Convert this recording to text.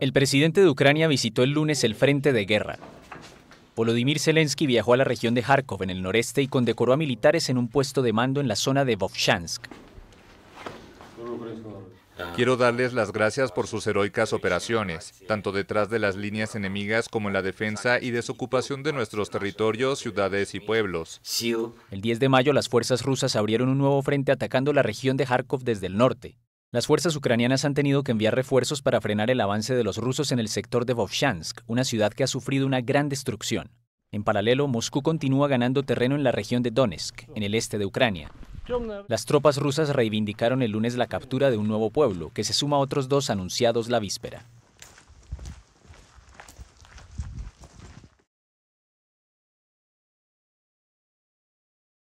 El presidente de Ucrania visitó el lunes el frente de guerra. Volodymyr Zelensky viajó a la región de Kharkov en el noreste y condecoró a militares en un puesto de mando en la zona de Vovshansk. Quiero darles las gracias por sus heroicas operaciones, tanto detrás de las líneas enemigas como en la defensa y desocupación de nuestros territorios, ciudades y pueblos. El 10 de mayo las fuerzas rusas abrieron un nuevo frente atacando la región de Kharkov desde el norte. Las fuerzas ucranianas han tenido que enviar refuerzos para frenar el avance de los rusos en el sector de Vovshansk, una ciudad que ha sufrido una gran destrucción. En paralelo, Moscú continúa ganando terreno en la región de Donetsk, en el este de Ucrania. Las tropas rusas reivindicaron el lunes la captura de un nuevo pueblo, que se suma a otros dos anunciados la víspera.